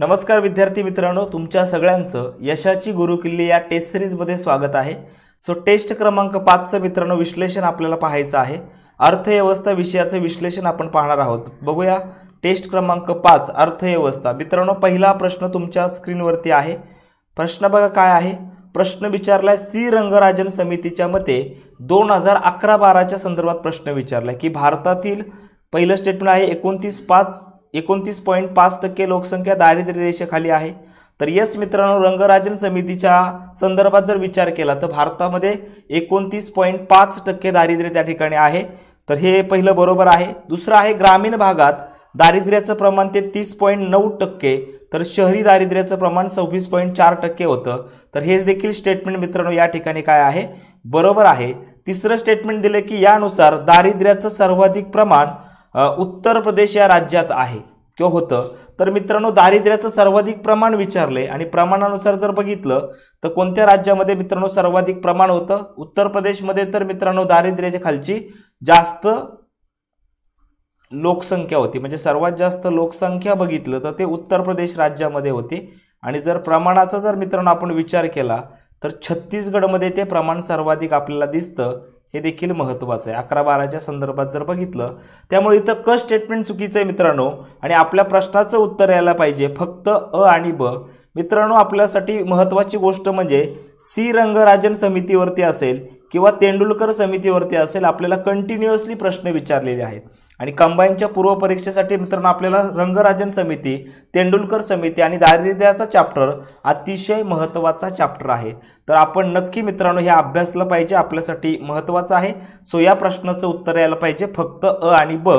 नमस्कार विद्यार्थी मित्रांनो तुमच्या सगळ्यांचं यशाची गुरुकिल्ली या टेस्ट सिरीजमध्ये स्वागत आहे सो टेस्ट क्रमांक पाचचं मित्रांनो विश्लेषण आपल्याला पाहायचं आहे अर्थव्यवस्था विषयाचं विश्लेषण आपण पाहणार आहोत बघूया टेस्ट क्रमांक पाच अर्थव्यवस्था मित्रांनो पहिला प्रश्न तुमच्या स्क्रीनवरती आहे प्रश्न बघा काय आहे प्रश्न विचारलाय सी रंगराजन समितीच्या मते दोन हजार अकरा बाराच्या संदर्भात प्रश्न विचारलाय की भारतातील पहिलं स्टेटमेंट आहे एकोणतीस पाच एकोणतीस पॉईंट पाच टक्के लोकसंख्या दारिद्र्य रेषेखाली आहे तर यस मित्रांनो रंगराजन समितीच्या संदर्भात जर विचार केला तर भारतामध्ये एकोणतीस पॉईंट पाच टक्के दारिद्र्य त्या ठिकाणी आहे तर हे पहिलं बरोबर आहे दुसरं आहे ग्रामीण भागात दारिद्र्याचं प्रमाण ते तीस पॉईंट नऊ टक्के तर शहरी दारिद्र्याचं प्रमाण सव्वीस पॉईंट चार टक्के होतं तर हे देखील स्टेटमेंट मित्रांनो या ठिकाणी काय आहे बरोबर आहे तिसरं स्टेटमेंट दिलं की यानुसार दारिद्र्याचं सर्वाधिक प्रमाण उत्तर प्रदेश या राज्यात आहे किंवा होतं तर मित्रांनो दारिद्र्याचं सर्वाधिक प्रमाण विचारले आणि प्रमाणानुसार जर बघितलं तर कोणत्या राज्यामध्ये मित्रांनो सर्वाधिक प्रमाण होतं उत्तर प्रदेशमध्ये तर मित्रांनो दारिद्र्याच्या खालची जास्त लोकसंख्या होती म्हणजे सर्वात जास्त लोकसंख्या बघितलं तर ते उत्तर प्रदेश राज्यामध्ये होते आणि जर प्रमाणाचा जर मित्रांनो आपण विचार केला तर छत्तीसगडमध्ये ते प्रमाण सर्वाधिक आपल्याला दिसतं हे देखील महत्त्वाचं आहे अकरा बाराच्या संदर्भात जर बघितलं त्यामुळे इथं क स्टेटमेंट चुकीचं आहे मित्रांनो आणि आपल्या प्रश्नाचं उत्तर यायला पाहिजे फक्त अ आणि ब मित्रांनो आपल्यासाठी महत्त्वाची गोष्ट म्हणजे सी रंगराजन समितीवरती असेल किंवा तेंडुलकर समितीवरती असेल आपल्याला कंटिन्युअसली प्रश्न विचारलेले आहेत आणि कंबाईनच्या पूर्वपरीक्षेसाठी मित्रांनो आपल्याला रंगराजन समिती तेंडुलकर समिती आणि दारिद्र्याचा चॅप्टर अतिशय महत्त्वाचा चॅप्टर आहे तर आपण नक्की मित्रांनो हे अभ्यासलं पाहिजे आपल्यासाठी महत्त्वाचं आहे सो या प्रश्नाचं उत्तर यायला पाहिजे फक्त अ आणि ब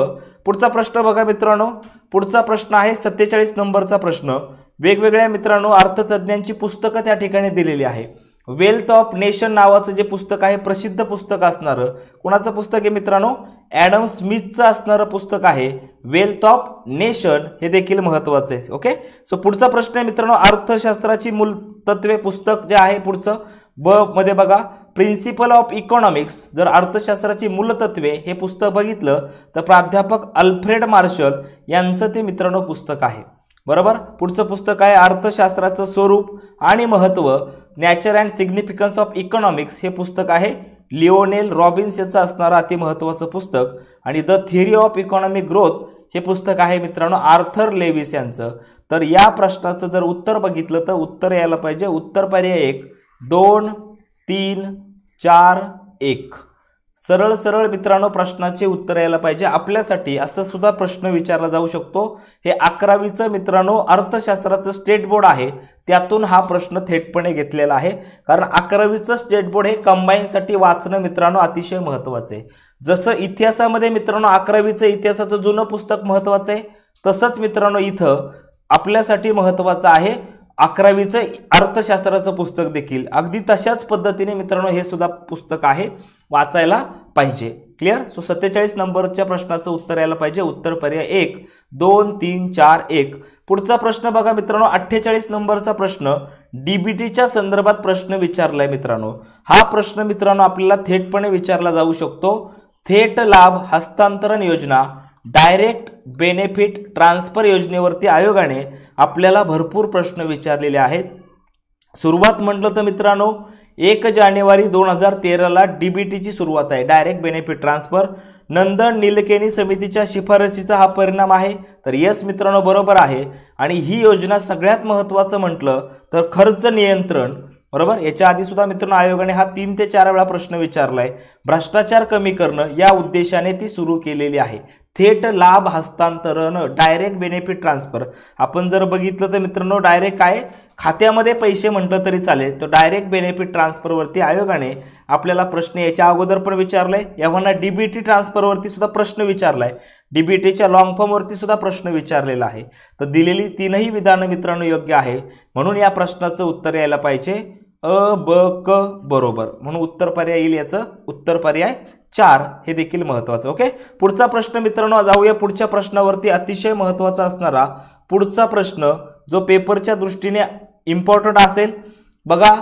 पुढचा प्रश्न बघा मित्रांनो पुढचा प्रश्न आहे सत्तेचाळीस नंबरचा प्रश्न वेगवेगळ्या मित्रांनो अर्थतज्ज्ञांची पुस्तकं त्या ठिकाणी दिलेली आहे वेल्थ ऑफ नेशन नावाचं जे पुस्तक आहे प्रसिद्ध पुस्तक असणारं कुणाचं पुस्तक आहे मित्रांनो ॲडम स्मिथचं असणारं पुस्तक आहे वेल्थ ऑफ नेशन हे देखील महत्त्वाचं आहे ओके सो पुढचा प्रश्न आहे मित्रांनो अर्थशास्त्राची मूल तत्वे पुस्तक जे आहे पुढचं ब मध्ये बघा प्रिन्सिपल ऑफ इकॉनॉमिक्स जर अर्थशास्त्राची मूलतत्वे हे पुस्तक बघितलं तर प्राध्यापक अल्फ्रेड मार्शल यांचं ते मित्रांनो पुस्तक आहे बरोबर पुढचं पुस्तक आहे अर्थशास्त्राचं स्वरूप आणि महत्त्व nature and significance of economics हे पुस्तक आहे लिओनेल रॉबिन्स याचं असणारं महत्त्वाचं पुस्तक आणि the theory of economic growth हे पुस्तक आहे मित्रांनो आर्थर लेविस यांचं तर या प्रश्नाचं जर उत्तर बघितलं तर उत्तर यायला पाहिजे उत्तर पर्याय एक दोन तीन चार एक सरळ सरळ मित्रांनो प्रश्नाचे उत्तर यायला पाहिजे आपल्यासाठी असं सुद्धा प्रश्न विचारला जाऊ शकतो हे अकरावीचं मित्रांनो अर्थशास्त्राचं स्टेट बोर्ड आहे त्यातून हा प्रश्न थेटपणे घेतलेला आहे कारण अकरावीचं स्टेट बोर्ड हे कंबाईनसाठी वाचणं मित्रांनो अतिशय महत्त्वाचं आहे जसं इतिहासामध्ये मित्रांनो अकरावीचं इतिहासाचं जुनं पुस्तक महत्त्वाचं आहे तसंच मित्रांनो इथं आपल्यासाठी महत्त्वाचं आहे अकरावीचं अर्थशास्त्राचं पुस्तक देखील अगदी तशाच पद्धतीने मित्रांनो हे सुद्धा पुस्तक आहे वाचायला पाहिजे क्लिअर सो सत्तेचाळीस नंबरच्या प्रश्नाचं उत्तर यायला पाहिजे उत्तर पर्याय एक दोन तीन चार एक पुढचा प्रश्न बघा मित्रांनो अठ्ठेचाळीस नंबरचा प्रश्न डीबीटीच्या संदर्भात प्रश्न विचारलाय मित्रांनो हा प्रश्न मित्रांनो आपल्याला थेटपणे विचारला जाऊ शकतो थेट लाभ हस्तांतरण योजना डायरेक्ट बेनिफिट ट्रान्सफर योजनेवरती आयोगाने आपल्याला भरपूर प्रश्न विचारलेले आहेत सुरुवात म्हटलं तर मित्रांनो एक जानेवारी दोन हजार तेराला डीबीटीची सुरुवात आहे direct benefit transfer Nandan Nilekani समितीच्या शिफारशीचा हा परिणाम आहे तर यस मित्रांनो बरोबर आहे आणि ही योजना सगळ्यात महत्त्वाचं म्हटलं तर खर्च नियंत्रण बरोबर याच्या आधी सुद्धा मित्रांनो आयोगाने हा तीन ते चार वेळा प्रश्न विचारला आहे भ्रष्टाचार कमी करणं या उद्देशाने ती सुरू केलेली आहे थेट लाभ हस्तांतरण डायरेक्ट बेनिफिट ट्रान्सफर आपण जर बघितलं तर मित्रांनो डायरेक्ट काय खात्यामध्ये पैसे म्हटलं तरी चालेल तर डायरेक्ट बेनिफिट ट्रान्सफरवरती आयोगाने आपल्याला प्रश्न याच्या अगोदर पण विचारलाय आहे याव्हाना डीबीटी ट्रान्सफरवरती सुद्धा प्रश्न विचारलाय डीबीटीच्या लॉंग फॉर्मवरती सुद्धा प्रश्न विचारलेला आहे तर दिलेली तीनही विधानं मित्रांनो योग्य आहे म्हणून या प्रश्नाचं उत्तर यायला पाहिजे अ ब क बरोबर म्हणून उत्तर पर्याय येईल याचं उत्तर पर्याय चार हे देखील महत्वाचं ओके पुढचा प्रश्न मित्रांनो जाऊया पुढच्या प्रश्नावरती अतिशय महत्वाचा असणारा पुढचा प्रश्न जो पेपरच्या दृष्टीने इम्पॉर्टंट असेल बघा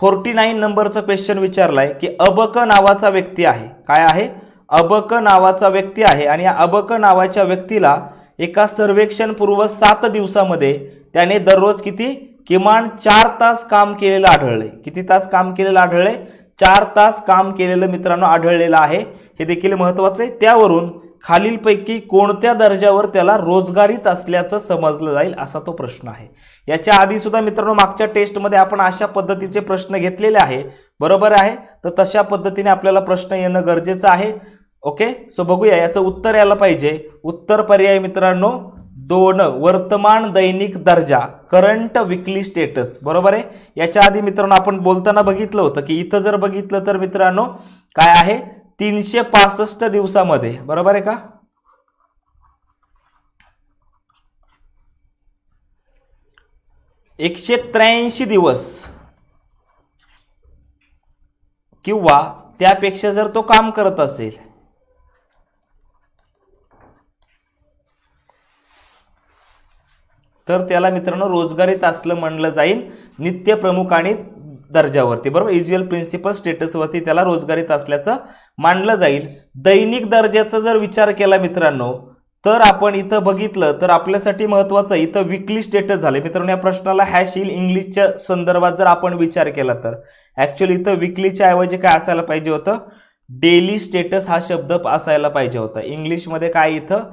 फोर्टी नाईन नंबरचं क्वेश्चन विचारलाय की अबक नावाचा व्यक्ती आहे काय आहे अबक नावाचा व्यक्ती आहे आणि या अबक नावाच्या व्यक्तीला एका सर्वेक्षणपूर्व सात दिवसामध्ये त्याने दररोज किती किमान चार तास काम केलेलं आढळले किती तास काम केलेलं आढळले चार तास काम केलेलं मित्रांनो आढळलेलं आहे हे देखील महत्वाचं आहे त्यावरून खालीलपैकी कोणत्या दर्जावर त्याला रोजगारीत असल्याचं समजलं जाईल असा तो प्रश्न आहे याच्या आधी सुद्धा मित्रांनो मागच्या टेस्टमध्ये आपण अशा पद्धतीचे प्रश्न घेतलेले आहे बरोबर आहे तर तशा पद्धतीने आपल्याला प्रश्न येणं गरजेचं आहे ओके सो बघूया याचं उत्तर यायला पाहिजे उत्तर पर्याय मित्रांनो दोन वर्तमान दैनिक दर्जा करंट विकली स्टेटस बरोबर आहे याच्या आधी मित्रांनो आपण बोलताना बघितलं होतं की इथं जर बघितलं तर मित्रांनो काय आहे तीनशे पासष्ट दिवसामध्ये बरोबर आहे का एकशे त्र्याऐंशी दिवस किंवा त्यापेक्षा जर तो काम करत असेल तर त्याला मित्रांनो रोजगारीत असलं म्हणलं जाईल नित्य प्रमुख आणि दर्जावरती बरोबर युज्युअल प्रिन्सिपल स्टेटसवरती त्याला रोजगारीत असल्याचं मानलं जाईल दैनिक दर्जाचा जर विचार केला मित्रांनो तर आपण इथं बघितलं तर आपल्यासाठी महत्त्वाचं इथं विकली स्टेटस झाले मित्रांनो या प्रश्नाला हॅश येईल इंग्लिशच्या संदर्भात जर आपण विचार केला तर ॲक्च्युली इथं विकलीच्या ऐवजी काय असायला पाहिजे होतं डेली स्टेटस हा शब्द असायला पाहिजे होता इंग्लिशमध्ये काय इथं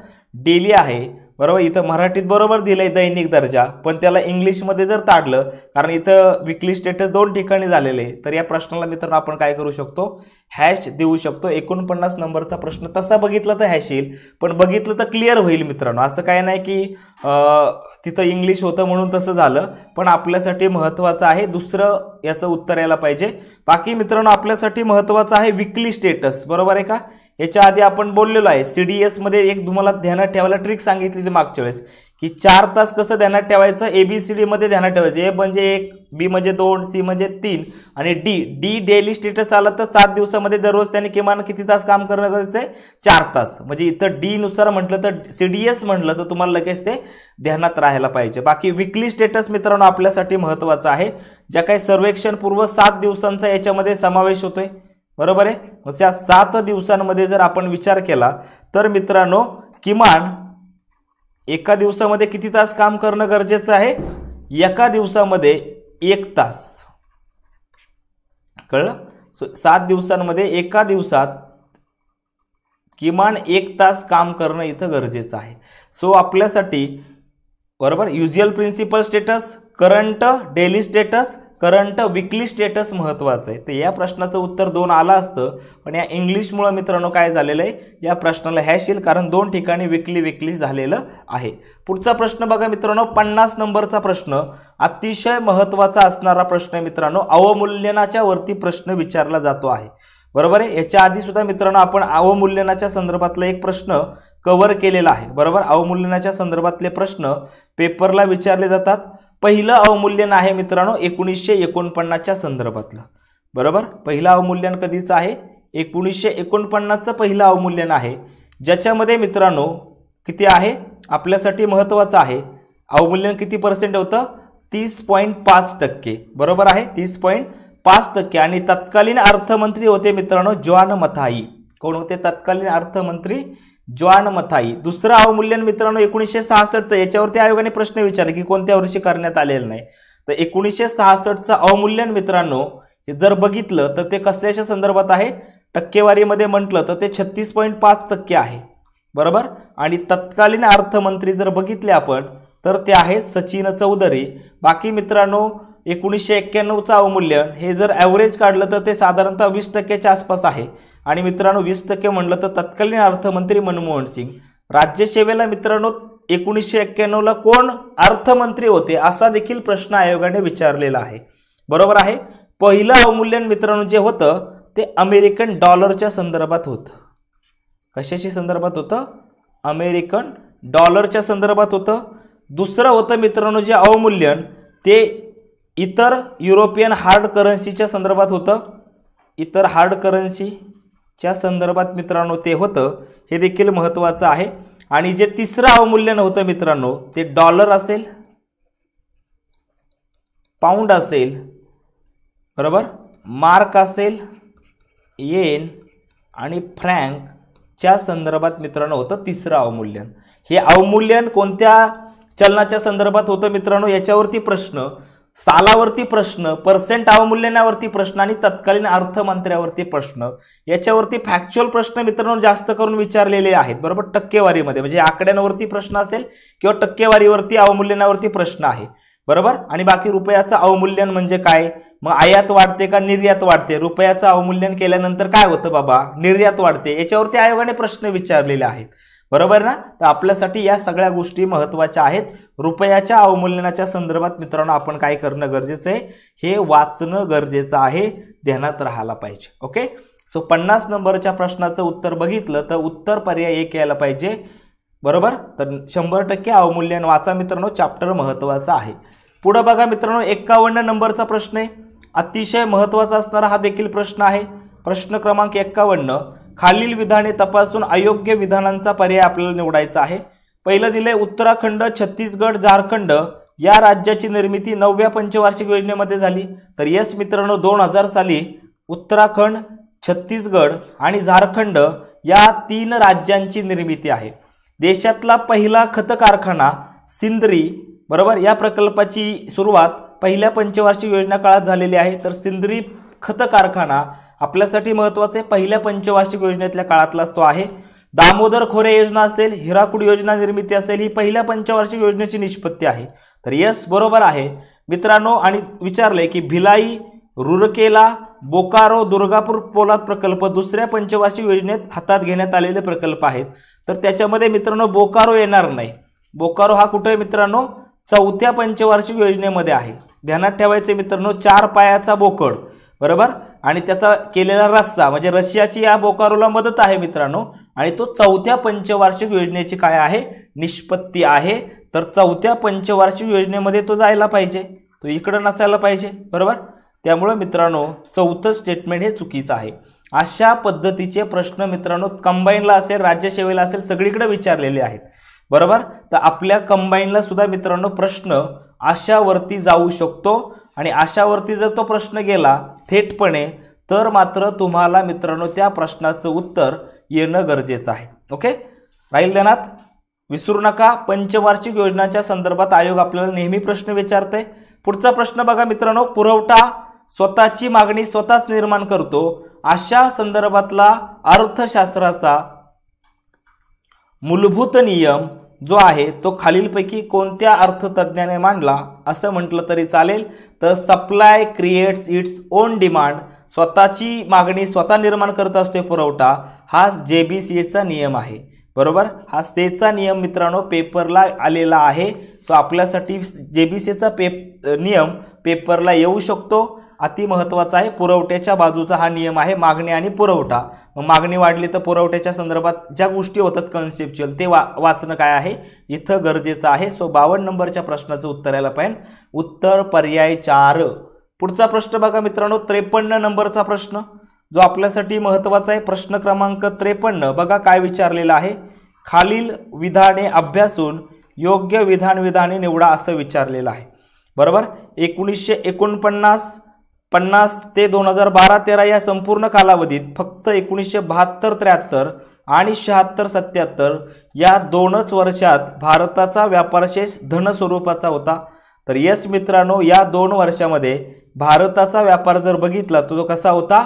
डेली आहे बरोबर इथं मराठीत बरोबर दिलंय दैनिक दर्जा पण त्याला इंग्लिशमध्ये जर ताडलं कारण इथं विकली स्टेटस दोन ठिकाणी झालेले तर या प्रश्नाला मित्रांनो आपण काय करू शकतो हॅश देऊ शकतो एकोणपन्नास नंबरचा प्रश्न तसा बघितला तर हॅश येईल पण बघितलं तर क्लिअर होईल मित्रांनो असं काय नाही की तिथं इंग्लिश होतं म्हणून तसं झालं पण आपल्यासाठी महत्त्वाचं आहे दुसरं याचं उत्तर यायला पाहिजे बाकी मित्रांनो आपल्यासाठी महत्त्वाचं आहे विकली स्टेटस बरोबर आहे का याच्या आधी आपण बोललेलो आहे सी डी एसमध्ये एक तुम्हाला ध्यानात ठेवायला ट्रिक सांगितली ती मागच्या वेळेस की चार तास कसं ध्यानात ठेवायचं ए बी सी डीमध्ये ध्यानात ठेवायचं ए म्हणजे एक बी म्हणजे दोन सी म्हणजे तीन आणि डी डी डेली स्टेटस आलं तर सात दिवसामध्ये दररोज त्याने किमान किती तास काम करणं गरजेचं आहे चार तास म्हणजे इथं डी नुसार म्हटलं तर सी डी एस म्हटलं तर तुम्हाला लगेच ते ध्यानात राहायला पाहिजे बाकी विकली स्टेटस मित्रांनो आपल्यासाठी महत्त्वाचं आहे ज्या काही सर्वेक्षणपूर्व सात दिवसांचा याच्यामध्ये समावेश होतोय बरोबर आहे मग त्या सात दिवसांमध्ये जर आपण विचार केला तर मित्रांनो किमान एका दिवसामध्ये किती तास काम करणं गरजेचं आहे एका दिवसामध्ये एक तास कळलं सो सात दिवसांमध्ये एका दिवसात किमान एक तास काम करणं इथं गरजेचं आहे सो आपल्यासाठी बरोबर usual principal status current daily status current weekly status महत्त्वाचं आहे तर या प्रश्नाचं उत्तर दोन आलं असतं पण या इंग्लिशमुळं मित्रांनो काय झालेलं आहे या प्रश्नाला हॅश कारण दोन ठिकाणी विकली विकली झालेलं आहे पुढचा प्रश्न बघा मित्रांनो पन्नास नंबरचा प्रश्न अतिशय महत्त्वाचा असणारा प्रश्न आहे मित्रांनो अवमूल्यनाच्या वरती प्रश्न विचारला जातो आहे बरोबर आहे याच्या आधी सुद्धा मित्रांनो आपण अवमूल्यनाच्या संदर्भातला एक प्रश्न कव्हर केलेला आहे बरोबर अवमूल्यनाच्या संदर्भातले प्रश्न पेपरला विचारले जातात पहिलं अवमूल्यन आहे मित्रांनो एकोणीसशे एकोणपन्नासच्या संदर्भातलं बरोबर पहिलं अवमूल्यन कधीचं आहे एकोणीसशे एकोणपन्नासचं पहिलं अवमूल्यन आहे ज्याच्यामध्ये मित्रांनो किती आहे आपल्यासाठी महत्त्वाचं आहे अवमूल्यन किती पर्सेंट होतं तीस पॉईंट पाच टक्के बरोबर आहे तीस पॉईंट पाच टक्के आणि तत्कालीन अर्थमंत्री होते मित्रांनो जॉन मथाई कोण होते तत्कालीन अर्थमंत्री जॉन मथाई दुसरं अवमूल्यन मित्रांनो एकोणीसशे सहासष्टचं याच्यावरती आयोगाने प्रश्न विचारले की कोणत्या वर्षी करण्यात आलेलं नाही तर एकोणीसशे सहासष्टचं अवमूल्यन मित्रांनो हे जर बघितलं तर ते कसल्याच्या संदर्भात आहे टक्केवारीमध्ये म्हटलं तर ते छत्तीस पॉईंट पाच टक्के आहे बरोबर आणि तत्कालीन अर्थमंत्री जर बघितले आपण तर ते आहे सचिन चौधरी बाकी मित्रांनो एकोणीसशे एक्क्याण्णवचं अवमूल्यन हे जर ॲव्हरेज काढलं तर ते साधारणतः वीस टक्क्याच्या आसपास आहे आणि मित्रांनो वीस टक्के म्हणलं तर तत्कालीन अर्थमंत्री मनमोहन सिंग राज्यसेवेला मित्रांनो एकोणीसशे एक्क्याण्णवला कोण अर्थमंत्री होते असा देखील प्रश्न आयोगाने विचारलेला आहे बरोबर आहे पहिलं अवमूल्यन मित्रांनो जे होतं ते अमेरिकन डॉलरच्या संदर्भात होतं कशाशी संदर्भात होतं अमेरिकन डॉलरच्या संदर्भात होतं दुसरं होतं मित्रांनो जे अवमूल्यन ते इतर युरोपियन हार्ड करन्सीच्या संदर्भात होतं इतर हार्ड करन्सी च्या संदर्भात मित्रांनो ते होतं हे देखील महत्त्वाचं आहे आणि जे तिसरं अवमूल्यन होतं मित्रांनो ते डॉलर असेल पाऊंड असेल बरोबर मार्क असेल येन आणि फ्रँक च्या संदर्भात मित्रांनो होतं तिसरं अवमूल्यन हे अवमूल्यन कोणत्या चलनाच्या संदर्भात होतं मित्रांनो याच्यावरती प्रश्न सालावरती प्रश्न पर्सेंट अवमूल्यनावरती प्रश्न आणि तत्कालीन अर्थमंत्र्यावरती प्रश्न याच्यावरती फॅक्च्युअल प्रश्न मित्रांनो जास्त करून विचारलेले आहेत बरोबर टक्केवारीमध्ये म्हणजे आकड्यांवरती प्रश्न असेल किंवा टक्केवारीवरती अवमूल्यनावरती प्रश्न आहे बरोबर आणि बाकी रुपयाचं अवमूल्यन म्हणजे काय मग आयात वाढते का निर्यात वाढते रुपयाचं अवमूल्यन केल्यानंतर काय होतं बाबा निर्यात वाढते याच्यावरती आयोगाने प्रश्न विचारलेले आहेत बरोबर ना तर आपल्यासाठी या सगळ्या गोष्टी महत्त्वाच्या आहेत रुपयाच्या अवमूल्यनाच्या संदर्भात मित्रांनो आपण काय करणं गरजेचं आहे हे वाचणं गरजेचं आहे ध्यानात राहायला पाहिजे ओके सो पन्नास नंबरच्या प्रश्नाचं उत्तर बघितलं तर उत्तर पर्याय एक यायला पाहिजे बरोबर तर शंभर टक्के अवमूल्यन वाचा मित्रांनो चॅप्टर महत्त्वाचा आहे पुढं बघा मित्रांनो एक्कावन्न नंबरचा प्रश्न आहे अतिशय महत्त्वाचा असणारा हा देखील प्रश्न आहे प्रश्न क्रमांक एक्कावन्न खालील विधाने तपासून अयोग्य विधानांचा पर्याय आपल्याला निवडायचा आहे पहिलं दिले उत्तराखंड छत्तीसगड झारखंड या राज्याची निर्मिती नवव्या पंचवार्षिक योजनेमध्ये झाली तर यस मित्रांनो दोन हजार साली उत्तराखंड छत्तीसगड आणि झारखंड या तीन राज्यांची निर्मिती आहे देशातला पहिला खत कारखाना सिंद्री बरोबर या प्रकल्पाची सुरुवात पहिल्या पंचवार्षिक योजना काळात झालेली आहे तर सिंद्री खत कारखाना आपल्यासाठी महत्त्वाचे पहिल्या पंचवार्षिक योजनेतल्या काळातलाच तो आहे दामोदर खोरे योजना असेल हिराकूड योजना निर्मिती असेल ही पहिल्या पंचवार्षिक योजनेची निष्पत्ती आहे तर यस बरोबर आहे मित्रांनो आणि विचारले की भिलाई रुरकेला बोकारो दुर्गापूर पोलाद प्रकल्प दुसऱ्या पंचवार्षिक योजनेत हातात घेण्यात आलेले प्रकल्प आहेत तर त्याच्यामध्ये मित्रांनो बोकारो येणार नाही बोकारो हा कुठे मित्रांनो चौथ्या पंचवार्षिक योजनेमध्ये आहे ध्यानात ठेवायचे मित्रांनो चार पायाचा बोकड बरोबर आणि त्याचा केलेला रस्सा म्हणजे रशियाची या बोकारोला मदत आहे मित्रांनो आणि तो चौथ्या पंचवार्षिक योजनेची काय आहे निष्पत्ती आहे तर चौथ्या पंचवार्षिक योजनेमध्ये तो जायला पाहिजे तो इकडं नसायला पाहिजे बरोबर त्यामुळं मित्रांनो चौथं स्टेटमेंट हे चुकीचं आहे अशा पद्धतीचे प्रश्न मित्रांनो कंबाईनला असेल राज्यसेवेला असेल सगळीकडे विचारलेले आहेत बरोबर तर आपल्या कंबाईनला सुद्धा मित्रांनो प्रश्न आशावरती जाऊ शकतो आणि आशावरती जर तो प्रश्न गेला थेटपणे तर मात्र तुम्हाला मित्रांनो त्या प्रश्नाचं उत्तर येणं गरजेचं आहे ओके राहील विसरू नका पंचवार्षिक योजनांच्या संदर्भात आयोग आपल्याला नेहमी प्रश्न विचारते पुढचा प्रश्न बघा मित्रांनो पुरवठा स्वतःची मागणी स्वतःच निर्माण करतो अशा संदर्भातला अर्थशास्त्राचा मूलभूत नियम जो आहे तो खालीलपैकी कोणत्या अर्थतज्ज्ञाने मांडला असं म्हटलं तरी चालेल तर supply creates its own demand स्वतःची मागणी स्वतः निर्माण करत असतोय पुरवठा हा जे बी सी नियम आहे बरोबर हा तेचा नियम मित्रांनो पेपरला आलेला आहे सो आपल्यासाठी जे बी सीचा पेप नियम पेपरला येऊ शकतो अतिमहत्वाचा आहे पुरवठ्याच्या बाजूचा हा नियम आहे मागणी आणि पुरवठा मग मागणी वाढली तर पुरवठ्याच्या संदर्भात ज्या गोष्टी होतात कन्सेप्च्युअल ते वा वाचणं काय आहे इथं गरजेचं आहे सो बावन्न नंबरच्या प्रश्नाचं उत्तर यायला पाहिजे उत्तर पर्याय चार पुढचा प्रश्न बघा मित्रांनो त्रेपन्न नंबरचा प्रश्न जो आपल्यासाठी महत्त्वाचा आहे प्रश्न क्रमांक त्रेपन्न बघा काय विचारलेला आहे खालील विधाने अभ्यासून योग्य विधान विधाने निवडा असं विचारलेलं आहे बरोबर एकोणीसशे एकोणपन्नास पन्नास ते दोन हजार बारा तेरा या संपूर्ण कालावधीत फक्त एकोणीसशे बहात्तर त्र्याहत्तर आणि शहात्तर सत्याहत्तर या दोनच वर्षात भारताचा व्यापारशेष धन स्वरूपाचा होता तर यस मित्रांनो या दोन वर्षामध्ये भारताचा व्यापार जर बघितला तर तो कसा होता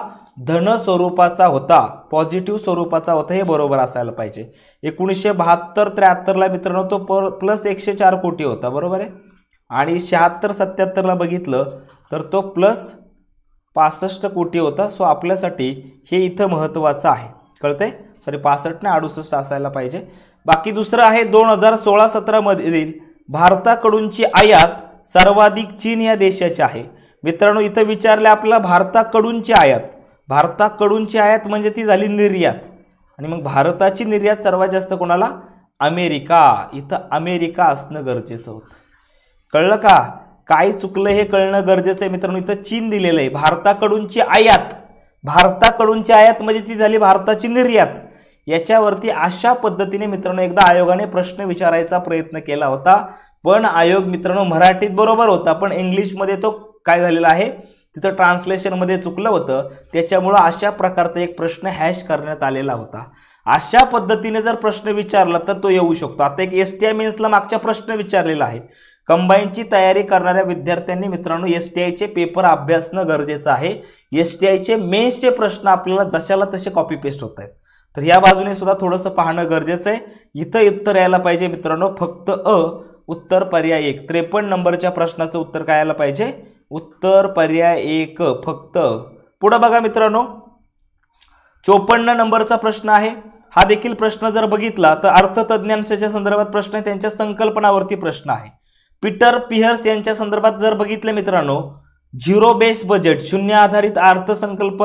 धन स्वरूपाचा होता पॉझिटिव्ह स्वरूपाचा होता हे बरोबर असायला पाहिजे एकोणीसशे बहात्तर त्र्याहत्तरला मित्रांनो तो पर प्लस एकशे चार कोटी होता बरोबर आहे आणि शहात्तर सत्याहत्तरला बघितलं तर तो प्लस पासष्ट कोटी होता सो आपल्यासाठी हे इथं महत्त्वाचं आहे कळतंय सॉरी पासष्ट नाही अडुसष्ट असायला पाहिजे बाकी दुसरं आहे दोन हजार सोळा सतरामधील भारताकडूनची आयात सर्वाधिक चीन या देशाची आहे मित्रांनो इथं विचारले आपल्याला भारताकडूनची आयात भारताकडूनची आयात म्हणजे ती झाली निर्यात आणि मग भारताची निर्यात सर्वात जास्त कोणाला अमेरिका इथं अमेरिका असणं गरजेचं होतं कळलं का काय चुकलं हे कळणं गरजेचं आहे मित्रांनो इथं चीन दिलेलं आहे भारताकडूनची आयात भारताकडूनची आयात म्हणजे ती झाली भारताची निर्यात याच्यावरती अशा पद्धतीने मित्रांनो एकदा आयोगाने प्रश्न विचारायचा प्रयत्न केला होता पण आयोग मित्रांनो मराठीत बरोबर होता पण इंग्लिशमध्ये तो काय झालेला आहे तिथं ट्रान्सलेशनमध्ये चुकलं होतं त्याच्यामुळं अशा प्रकारचा एक प्रश्न हॅश करण्यात आलेला होता अशा पद्धतीने जर प्रश्न विचारला तर तो येऊ शकतो आता एक एस टी आय मीन्सला मागच्या प्रश्न विचारलेला आहे कंबाईनची तयारी करणाऱ्या विद्यार्थ्यांनी मित्रांनो एस टी आयचे पेपर अभ्यासणं गरजेचं आहे एस टी आयचे मेन्सचे प्रश्न आपल्याला जशाला तसे कॉपी पेस्ट होत आहेत तर या बाजूने सुद्धा थोडंसं पाहणं गरजेचं आहे इथं उत्तर यायला पाहिजे मित्रांनो फक्त अ उत्तर पर्याय एक त्रेपन्न नंबरच्या प्रश्नाचं उत्तर काय यायला पाहिजे उत्तर पर्याय एक फक्त पुढं बघा मित्रांनो चोपन्न नंबरचा प्रश्न आहे हा देखील प्रश्न जर बघितला तर अर्थतज्ञांच्या संदर्भात प्रश्न आहे त्यांच्या संकल्पनावरती प्रश्न आहे पीटर पिहर्स यांच्या संदर्भात जर बघितलं मित्रांनो झिरो बेस बजेट शून्य आधारित अर्थसंकल्प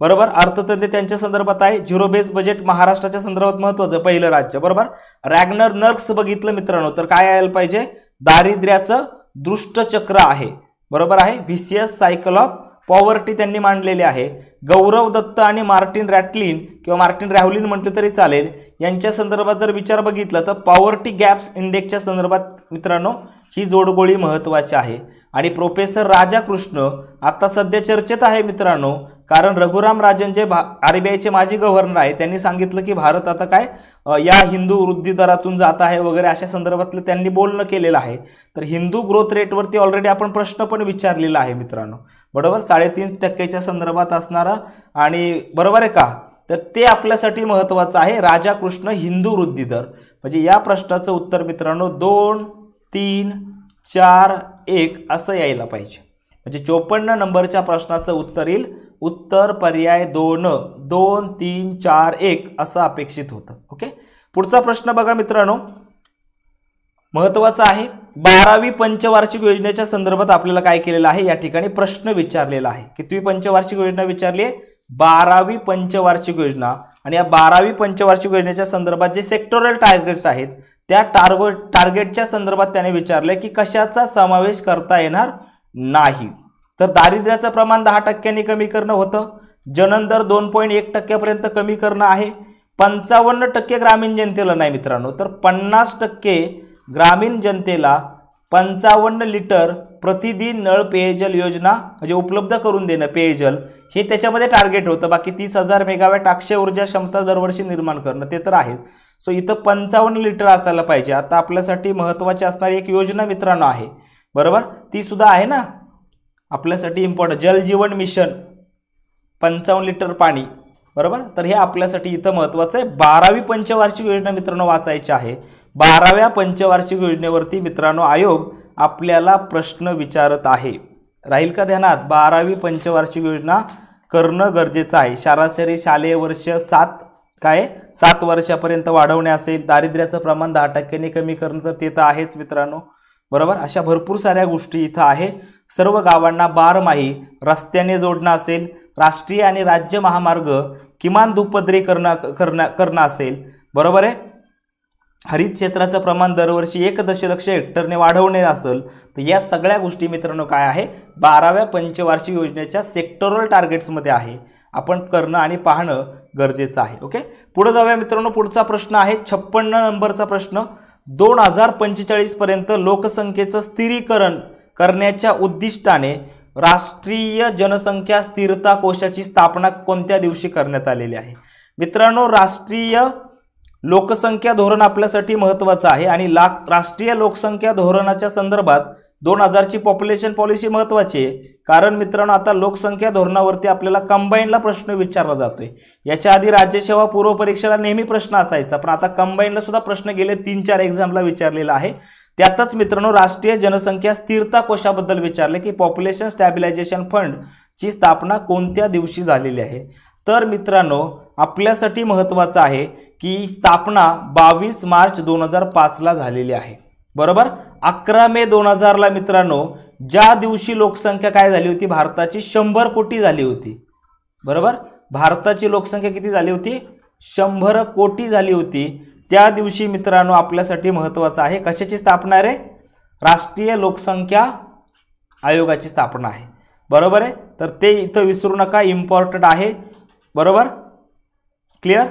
बरोबर अर्थतज्ञ त्यांच्या संदर्भात आहे झिरो बेस बजेट महाराष्ट्राच्या संदर्भात महत्वाचं पहिलं राज्य बरोबर रॅग्नर नर्क्स बघितलं मित्रांनो तर काय यायला पाहिजे दारिद्र्याचं दृष्टचक्र आहे बरोबर आहे व्हीसीएस सायकल ऑफ पॉवर्टी त्यांनी मांडलेली आहे गौरव दत्त आणि मार्टिन रॅटलिन किंवा मार्टिन रॅव्हलिन म्हटलं तरी चालेल यांच्या संदर्भात जर विचार बघितला तर पॉवर्टी गॅप्स इंडेक्सच्या संदर्भात मित्रांनो ही जोडगोळी महत्त्वाची आहे आणि प्रोफेसर राजाकृष्ण आता सध्या चर्चेत आहे मित्रांनो कारण रघुराम राजन जे भा आरबीआयचे माजी गव्हर्नर आहे त्यांनी सांगितलं की भारत आता काय या हिंदू वृद्धी दरातून जात आहे वगैरे अशा संदर्भातलं त्यांनी बोलणं केलेलं आहे तर हिंदू ग्रोथ रेटवरती ऑलरेडी आपण प्रश्न पण विचारलेला आहे मित्रांनो बरोबर साडेतीन टक्क्याच्या संदर्भात असणारा आणि बरोबर आहे का तर ते आपल्यासाठी महत्त्वाचं आहे राजा कृष्ण हिंदू वृद्धी दर म्हणजे या प्रश्नाचं उत्तर मित्रांनो दोन तीन चार एक असं यायला पाहिजे म्हणजे चोपन्न नंबरच्या प्रश्नाचं उत्तर येईल उत्तर पर्याय दोन दोन तीन चार एक असं अपेक्षित होतं ओके पुढचा प्रश्न बघा मित्रांनो महत्वाचा आहे बारावी पंचवार्षिक योजनेच्या संदर्भात आपल्याला काय केलेलं आहे या ठिकाणी प्रश्न विचारलेला आहे कितवी पंचवार्षिक योजना विचारली आहे बारावी पंचवार्षिक योजना आणि या बारावी पंचवार्षिक योजनेच्या संदर्भात जे सेक्टोरल टार्गेट्स आहेत त्या टार्गेट टार्गेटच्या संदर्भात त्याने विचारलं की कशाचा समावेश करता येणार नाही तर दारिद्र्याचं प्रमाण दहा टक्क्यांनी कमी करणं होतं जननदर दोन पॉईंट एक टक्क्यापर्यंत कमी करणं आहे पंचावन्न टक्के ग्रामीण जनतेला नाही मित्रांनो तर पन्नास टक्के ग्रामीण जनतेला पंचावन्न लिटर प्रतिदिन नळ पेयजल योजना म्हणजे उपलब्ध करून देणं पेयजल हे त्याच्यामध्ये टार्गेट होतं बाकी तीस हजार मेगावॅट अक्षय ऊर्जा क्षमता दरवर्षी निर्माण करणं ते तर आहेच सो इथं पंचावन्न लिटर असायला पाहिजे आता आपल्यासाठी महत्त्वाची असणारी एक योजना मित्रांनो आहे बरोबर ती सुद्धा आहे ना आपल्यासाठी इम्पॉर्टंट जलजीवन मिशन पंचावन्न लिटर पाणी बरोबर तर हे आपल्यासाठी इथं महत्त्वाचं आहे बारावी पंचवार्षिक योजना मित्रांनो वाचायची आहे बाराव्या पंचवार्षिक योजनेवरती मित्रांनो आयोग आपल्याला प्रश्न विचारत आहे राहील का ध्यानात बारावी पंचवार्षिक योजना करणं गरजेचं आहे सरासरी शालेय वर्ष सात काय सात वर्षापर्यंत वाढवणे असेल दारिद्र्याचं प्रमाण दहा टक्क्याने कमी करणं तर ते तर आहेच मित्रांनो बरोबर अशा भरपूर साऱ्या गोष्टी इथं आहे सर्व गावांना बारमाही रस्त्याने जोडणं असेल राष्ट्रीय आणि राज्य महामार्ग किमान दुपदरी करणं करणं करणं असेल बरोबर आहे हरित क्षेत्राचं प्रमाण दरवर्षी एक दशलक्ष हेक्टरने वाढवणे असेल तर या सगळ्या गोष्टी मित्रांनो काय आहे बाराव्या पंचवार्षिक योजनेच्या सेक्टरल टार्गेट्समध्ये आहे आपण करणं आणि पाहणं गरजेचं आहे ओके पुढे जाऊया मित्रांनो पुढचा प्रश्न आहे छप्पन्न नंबरचा प्रश्न दोन हजार पंचेचाळीसपर्यंत लोकसंख्येचं स्थिरीकरण करण्याच्या उद्दिष्टाने राष्ट्रीय जनसंख्या स्थिरता कोशाची स्थापना कोणत्या दिवशी करण्यात आलेली आहे मित्रांनो राष्ट्रीय लोकसंख्या धोरण आपल्यासाठी महत्त्वाचं आहे आणि ला राष्ट्रीय लोकसंख्या धोरणाच्या संदर्भात दोन हजारची पॉप्युलेशन पॉलिसी महत्त्वाची आहे कारण मित्रांनो आता लोकसंख्या धोरणावरती आपल्याला कंबाईनला प्रश्न विचारला जातोय याच्या आधी राज्यसेवा पूर्व परीक्षेला नेहमी प्रश्न असायचा पण आता कंबाईनला सुद्धा प्रश्न गेले तीन चार एक्झामला विचारलेला आहे त्यातच मित्रांनो राष्ट्रीय जनसंख्या स्थिरता कोशाबद्दल विचारले की पॉप्युलेशन स्टॅबिलायझेशन फंडची स्थापना कोणत्या दिवशी झालेली आहे तर मित्रांनो आपल्यासाठी महत्त्वाचं आहे की स्थापना बावीस मार्च दोन हजार पाचला झालेली आहे बरोबर अकरा मे दोन हजारला मित्रांनो ज्या दिवशी लोकसंख्या काय झाली होती भारताची शंभर कोटी झाली होती बरोबर भारताची लोकसंख्या किती झाली होती शंभर कोटी झाली होती त्या दिवशी मित्रांनो आपल्यासाठी महत्त्वाचं आहे कशाची स्थापना आहे राष्ट्रीय लोकसंख्या आयोगाची स्थापना आहे बरोबर आहे तर ते इथं विसरू नका इम्पॉर्टंट आहे बरोबर क्लिअर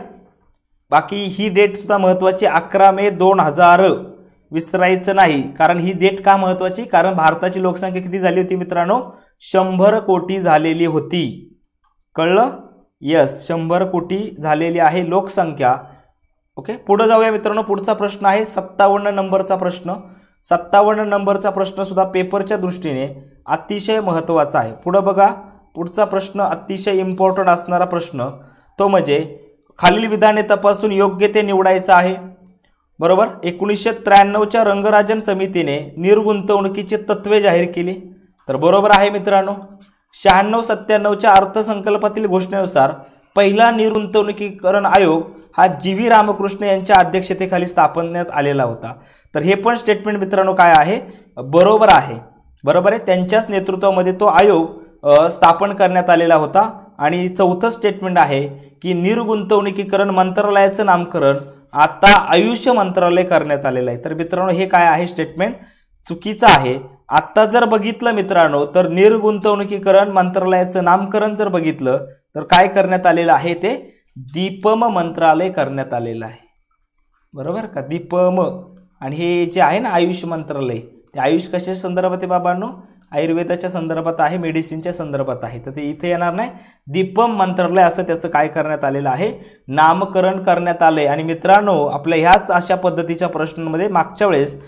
बाकी ही डेटसुद्धा महत्त्वाची अकरा मे दोन हजार विसरायचं नाही कारण ही डेट का महत्वाची कारण भारताची लोकसंख्या किती झाली होती मित्रांनो शंभर कोटी झालेली होती कळलं यस शंभर कोटी झालेली आहे लोकसंख्या ओके पुढं जाऊया मित्रांनो पुढचा प्रश्न आहे सत्तावन्न नंबरचा प्रश्न सत्तावन्न नंबरचा प्रश्न सुद्धा पेपरच्या दृष्टीने अतिशय महत्त्वाचा आहे पुढं बघा पुढचा प्रश्न अतिशय इम्पॉर्टंट असणारा प्रश्न तो म्हणजे खालील विधाने तपासून योग्य ते निवडायचं आहे बरोबर एकोणीसशे त्र्याण्णवच्या रंगराजन समितीने निर्गुंतवणुकीची तत्त्वे जाहीर केली तर बरोबर आहे मित्रांनो शहाण्णव सत्त्याण्णवच्या अर्थसंकल्पातील घोषणेनुसार पहिला निर्गुंतवणुकीकरण आयोग हा जी व्ही रामकृष्ण यांच्या अध्यक्षतेखाली स्थापण्यात आलेला होता तर हे पण स्टेटमेंट मित्रांनो काय आहे बरोबर आहे बरोबर आहे त्यांच्याच नेतृत्वामध्ये तो आयोग स्थापन करण्यात आलेला होता आणि चौथं स्टेटमेंट आहे की निर्गुंतवणुकीकरण मंत्रालयाचं नामकरण आता आयुष्य मंत्रालय करण्यात आलेलं आहे तर मित्रांनो हे काय आहे स्टेटमेंट चुकीचं आहे आत्ता जर बघितलं मित्रांनो तर निर्गुंतवणुकीकरण मंत्रालयाचं नामकरण जर बघितलं तर काय करण्यात आलेलं आहे ते दीपम मंत्रालय करण्यात आलेलं आहे बरोबर का दीपम आणि हे जे आहे ना आयुष मंत्रालय ते आयुष कशा संदर्भात आहे बाबांनो आयुर्वेदाच्या संदर्भात आहे मेडिसिनच्या संदर्भात आहे तर ते इथे येणार नाही दीपम मंत्रालय असं त्याचं काय करण्यात आलेलं आहे नामकरण करण्यात आलं आणि मित्रांनो आपल्या ह्याच अशा पद्धतीच्या प्रश्नांमध्ये मागच्या वेळेस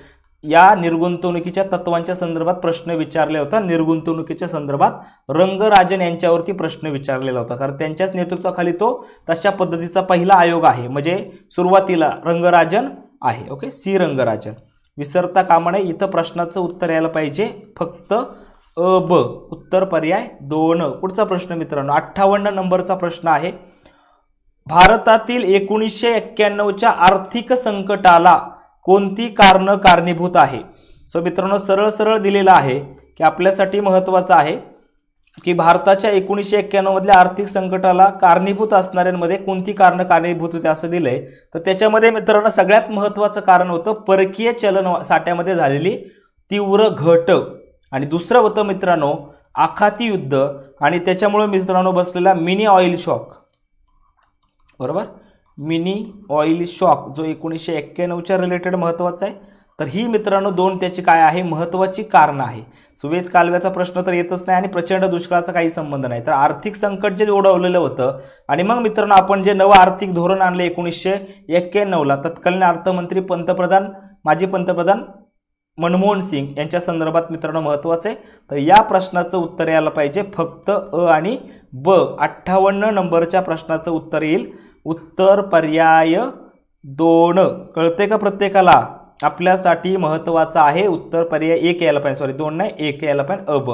या निर्गुंतवणुकीच्या तत्वांच्या संदर्भात प्रश्न विचारला होता निर्गुंतवणुकीच्या संदर्भात रंगराजन यांच्यावरती प्रश्न विचारलेला होता कारण त्यांच्याच नेतृत्वाखाली तो तशा पद्धतीचा पहिला आयोग आहे म्हणजे सुरुवातीला रंगराजन आहे ओके सी रंगराजन विसरता कामा नये इथं प्रश्नाचं उत्तर यायला पाहिजे फक्त अ ब उत्तर पर्याय दोन पुढचा प्रश्न मित्रांनो अठ्ठावन्न नंबरचा प्रश्न आहे भारतातील एकोणीसशे एक्क्याण्णवच्या आर्थिक संकटाला कोणती कारणं कारणीभूत आहे सो मित्रांनो सरळ सरळ दिलेलं आहे की आपल्यासाठी महत्त्वाचं आहे की भारताच्या एकोणीसशे एक्क्याण्णवमधल्या आर्थिक संकटाला कारणीभूत असणाऱ्यांमध्ये कोणती कारणं कारणीभूत होते असं दिलंय तर त्याच्यामध्ये मित्रांनो सगळ्यात महत्त्वाचं कारण होतं परकीय चलन साठ्यामध्ये झालेली तीव्र घट आणि दुसरं होतं मित्रांनो आखाती युद्ध आणि त्याच्यामुळे मित्रांनो बसलेला मिनी ऑइल शॉक बरोबर मिनी ऑइल शॉक जो एकोणीसशे एक्क्याण्णवच्या रिलेटेड महत्त्वाचा आहे तर ही मित्रांनो दोन त्याची काय आहे महत्त्वाची कारणं आहे सुवेज कालव्याचा प्रश्न तर येतच नाही आणि प्रचंड दुष्काळाचा काही संबंध नाही तर आर्थिक संकट जे ओढवलेलं होतं आणि मग मित्रांनो आपण जे नवं आर्थिक धोरण आणले एकोणीसशे एक्क्याण्णवला तत्कालीन अर्थमंत्री पंतप्रधान माजी पंतप्रधान मनमोहन सिंग यांच्या संदर्भात मित्रांनो महत्त्वाचं आहे तर या प्रश्नाचं उत्तर यायला पाहिजे फक्त अ आणि ब अठ्ठावन्न नंबरच्या प्रश्नाचं उत्तर येईल उत्तर पर्याय दोन कळते का प्रत्येकाला आपल्यासाठी महत्त्वाचा आहे उत्तर पर्याय एक यायला पाहिजे सॉरी दोन नाही एक यायला पाहिजे अब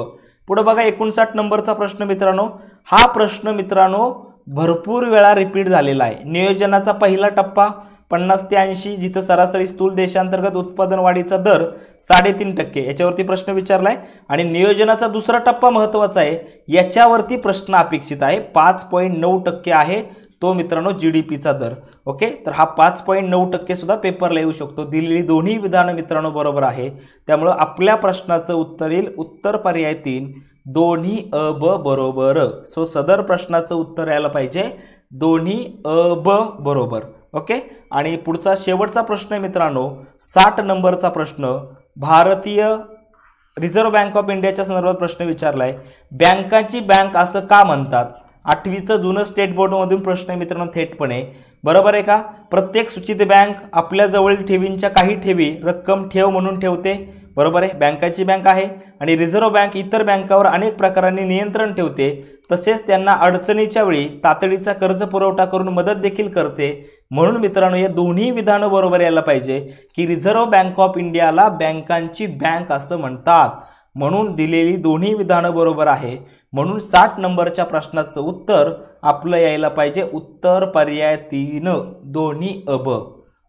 पुढे बघा एकोणसाठ नंबरचा प्रश्न मित्रांनो हा प्रश्न मित्रांनो भरपूर वेळा रिपीट झालेला आहे नियोजनाचा पहिला टप्पा पन्नास ते ऐंशी जिथं सरासरी स्थूल देशांतर्गत उत्पादन वाढीचा दर साडेतीन टक्के याच्यावरती प्रश्न विचारला आहे आणि नियोजनाचा दुसरा टप्पा महत्त्वाचा आहे याच्यावरती प्रश्न अपेक्षित आहे पाच पॉईंट नऊ टक्के आहे तो मित्रांनो जी डी पीचा दर ओके तर हा पाच पॉईंट नऊ टक्केसुद्धा पेपरला येऊ शकतो दिलेली दोन्ही विधानं मित्रांनो बरोबर आहे त्यामुळं आपल्या प्रश्नाचं उत्तर येईल उत्तर पर्याय तीन दोन्ही अ ब बरोबर सो सदर प्रश्नाचं उत्तर यायला पाहिजे दोन्ही अ ब बरोबर ओके आणि पुढचा शेवटचा प्रश्न मित्रांनो साठ नंबरचा प्रश्न भारतीय रिझर्व्ह बँक ऑफ इंडियाच्या संदर्भात प्रश्न विचारला आहे बँकाची बँक असं का म्हणतात आठवीचं जुनं स्टेट बोर्डमधून प्रश्न आहे मित्रांनो थेटपणे बरोबर आहे का प्रत्येक सूचित बँक आपल्याजवळील ठेवींच्या काही ठेवी रक्कम ठेव म्हणून ठेवते बरोबर आहे बँकाची बँक आहे आणि रिझर्व्ह बँक इतर बँकावर अनेक प्रकारांनी नियंत्रण ठेवते तसेच त्यांना अडचणीच्या वेळी तातडीचा कर्ज पुरवठा करून मदत देखील करते म्हणून मित्रांनो या दोन्ही विधानं बरोबर यायला पाहिजे की रिझर्व्ह बँक ऑफ इंडियाला बँकांची बँक असं म्हणतात म्हणून दिलेली दोन्ही विधानं बरोबर आहे म्हणून साठ नंबरच्या प्रश्नाचं उत्तर आपलं यायला पाहिजे उत्तर पर्याय तीन दोन्ही अब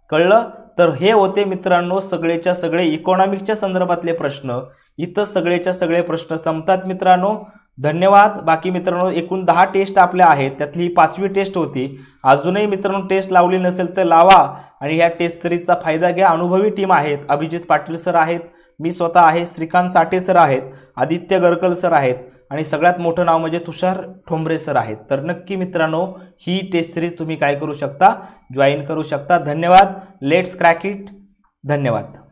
कळलं तर हे होते मित्रांनो सगळेच्या सगळे इकॉनॉमिकच्या संदर्भातले प्रश्न इथं सगळेच्या सगळे प्रश्न संपतात मित्रांनो धन्यवाद बाकी मित्रांनो एकूण दहा टेस्ट आपल्या आहेत त्यातली ही पाचवी टेस्ट होती अजूनही मित्रांनो टेस्ट लावली नसेल तर लावा आणि ह्या टेस्ट सिरीजचा फायदा घ्या अनुभवी टीम आहेत अभिजित पाटील सर आहेत मी स्वतः आहे श्रीकांत साठे सर आहेत आदित्य गरकल सर आहेत आणि सगळ्यात मोठं नाव म्हणजे तुषार ठोंबरे सर आहेत तर नक्की मित्रांनो ही टेस्ट सिरीज तुम्ही काय करू शकता जॉईन करू शकता धन्यवाद लेट्स क्रॅक इट धन्यवाद